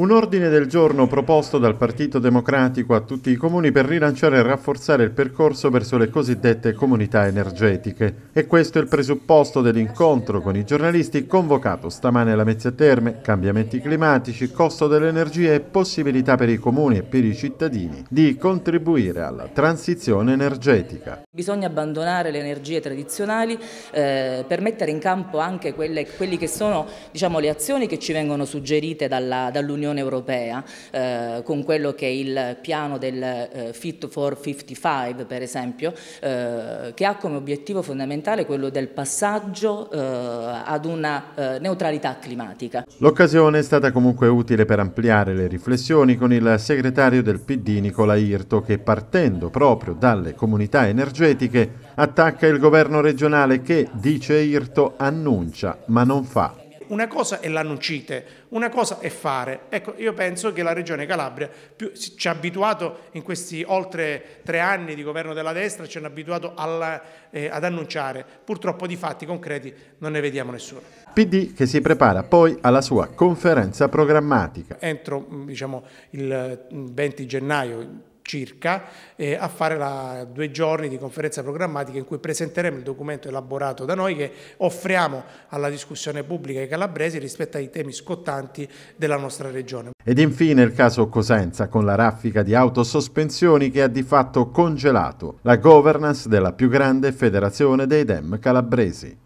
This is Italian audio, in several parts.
Un ordine del giorno proposto dal Partito Democratico a tutti i comuni per rilanciare e rafforzare il percorso verso le cosiddette comunità energetiche. E questo è il presupposto dell'incontro con i giornalisti convocato stamane alla Mezzia Terme, cambiamenti climatici, costo dell'energia e possibilità per i comuni e per i cittadini di contribuire alla transizione energetica. Bisogna abbandonare le energie tradizionali eh, per mettere in campo anche quelle, quelle che sono diciamo, le azioni che ci vengono suggerite dall'Unione dell'Unione Europea eh, con quello che è il piano del eh, Fit for 55 per esempio eh, che ha come obiettivo fondamentale quello del passaggio eh, ad una eh, neutralità climatica. L'occasione è stata comunque utile per ampliare le riflessioni con il segretario del PD Nicola Irto che partendo proprio dalle comunità energetiche attacca il governo regionale che, dice Irto, annuncia ma non fa una cosa è l'annuncite, una cosa è fare. Ecco, io penso che la Regione Calabria più, ci ha abituato in questi oltre tre anni di governo della destra, ci hanno abituato alla, eh, ad annunciare. Purtroppo di fatti concreti non ne vediamo nessuno. PD che si prepara poi alla sua conferenza programmatica. Entro diciamo, il 20 mm, gennaio circa eh, a fare la, due giorni di conferenza programmatica in cui presenteremo il documento elaborato da noi che offriamo alla discussione pubblica ai calabresi rispetto ai temi scottanti della nostra regione. Ed infine il caso Cosenza con la raffica di autosospensioni che ha di fatto congelato la governance della più grande federazione dei DEM calabresi.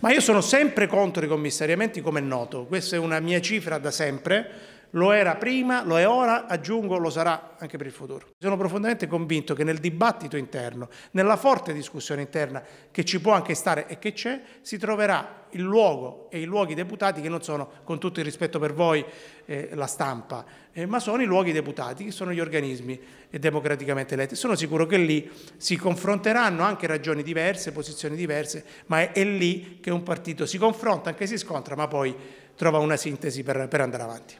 Ma io sono sempre contro i commissariamenti, come è noto, questa è una mia cifra da sempre, lo era prima, lo è ora, aggiungo lo sarà anche per il futuro. Sono profondamente convinto che nel dibattito interno, nella forte discussione interna che ci può anche stare e che c'è, si troverà il luogo e i luoghi deputati che non sono, con tutto il rispetto per voi, eh, la stampa, eh, ma sono i luoghi deputati, che sono gli organismi democraticamente eletti. Sono sicuro che lì si confronteranno anche ragioni diverse, posizioni diverse, ma è, è lì che un partito si confronta, anche si scontra, ma poi trova una sintesi per, per andare avanti.